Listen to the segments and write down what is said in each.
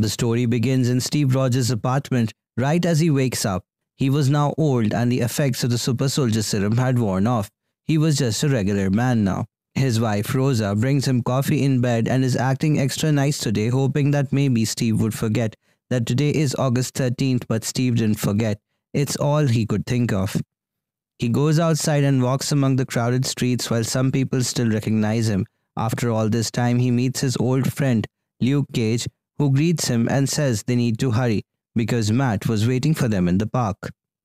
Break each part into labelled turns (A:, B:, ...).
A: The story begins in Steve Rogers' apartment right as he wakes up. He was now old and the effects of the super soldier serum had worn off. He was just a regular man now. His wife Rosa brings him coffee in bed and is acting extra nice today, hoping that maybe Steve would forget that today is August 13th, but Steve didn't forget. It's all he could think of. He goes outside and walks among the crowded streets while some people still recognize him. After all this time, he meets his old friend, Luke Cage, who greets him and says they need to hurry because Matt was waiting for them in the park.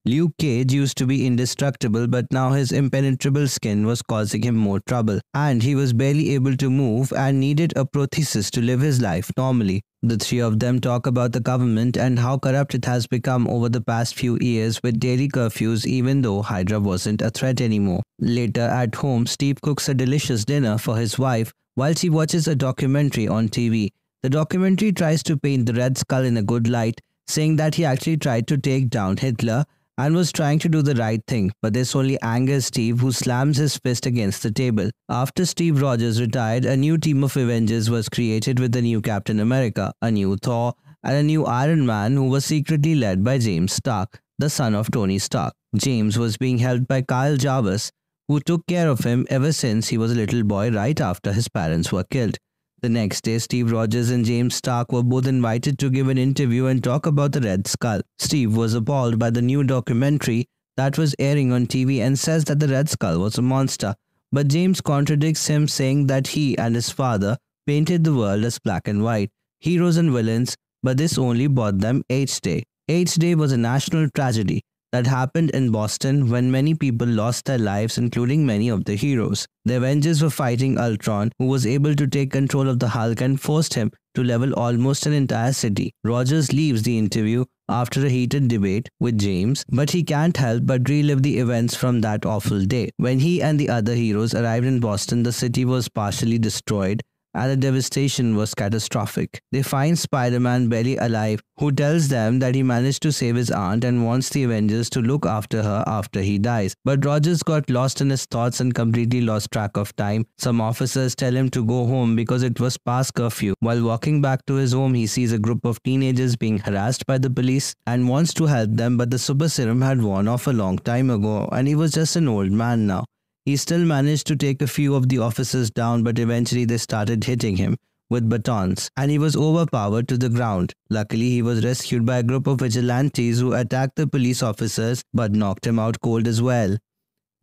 A: Luke Cage used to be indestructible, but now his impenetrable skin was causing him more trouble, and he was barely able to move and needed a prosthesis to live his life normally. The three of them talk about the government and how corrupt it has become over the past few years with daily curfews, even though Hydra wasn't a threat anymore. Later at home, Steve cooks a delicious dinner for his wife while she watches a documentary on TV the documentary tries to paint the Red Skull in a good light, saying that he actually tried to take down Hitler and was trying to do the right thing, but this only angers Steve, who slams his fist against the table. After Steve Rogers retired, a new team of Avengers was created with a new Captain America, a new Thor, and a new Iron Man who was secretly led by James Stark, the son of Tony Stark. James was being helped by Kyle Jarvis, who took care of him ever since he was a little boy right after his parents were killed. The next day, Steve Rogers and James Stark were both invited to give an interview and talk about the Red Skull. Steve was appalled by the new documentary that was airing on TV and says that the Red Skull was a monster. But James contradicts him, saying that he and his father painted the world as black and white, heroes and villains, but this only bought them H Day. H Day was a national tragedy that happened in Boston when many people lost their lives, including many of the heroes. The Avengers were fighting Ultron, who was able to take control of the Hulk and forced him to level almost an entire city. Rogers leaves the interview after a heated debate with James, but he can't help but relive the events from that awful day. When he and the other heroes arrived in Boston, the city was partially destroyed and the devastation was catastrophic. They find Spider Man barely alive, who tells them that he managed to save his aunt and wants the Avengers to look after her after he dies. But Rogers got lost in his thoughts and completely lost track of time. Some officers tell him to go home because it was past curfew. While walking back to his home, he sees a group of teenagers being harassed by the police and wants to help them, but the super serum had worn off a long time ago and he was just an old man now. He still managed to take a few of the officers down, but eventually they started hitting him with batons, and he was overpowered to the ground. Luckily, he was rescued by a group of vigilantes who attacked the police officers but knocked him out cold as well.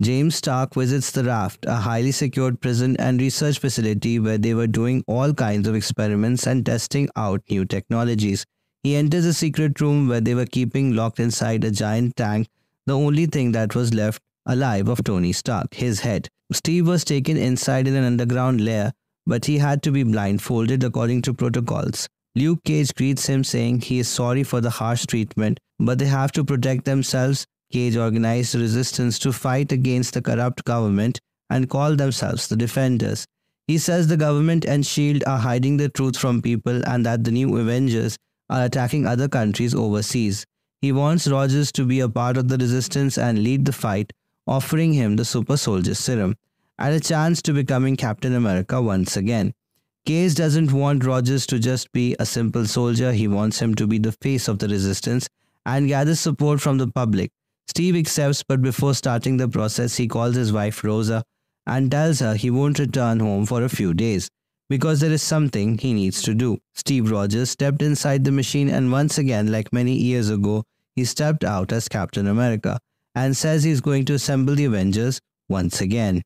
A: James Stark visits the Raft, a highly secured prison and research facility where they were doing all kinds of experiments and testing out new technologies. He enters a secret room where they were keeping locked inside a giant tank the only thing that was left alive of Tony Stark, his head. Steve was taken inside in an underground lair, but he had to be blindfolded according to protocols. Luke Cage greets him saying he is sorry for the harsh treatment, but they have to protect themselves. Cage organized resistance to fight against the corrupt government and call themselves the Defenders. He says the government and SHIELD are hiding the truth from people and that the new Avengers are attacking other countries overseas. He wants Rogers to be a part of the resistance and lead the fight, offering him the super soldier serum and a chance to becoming Captain America once again. Case doesn't want Rogers to just be a simple soldier, he wants him to be the face of the resistance and gather support from the public. Steve accepts, but before starting the process, he calls his wife Rosa and tells her he won't return home for a few days because there is something he needs to do. Steve Rogers stepped inside the machine and once again, like many years ago, he stepped out as Captain America and says he's going to assemble the Avengers once again.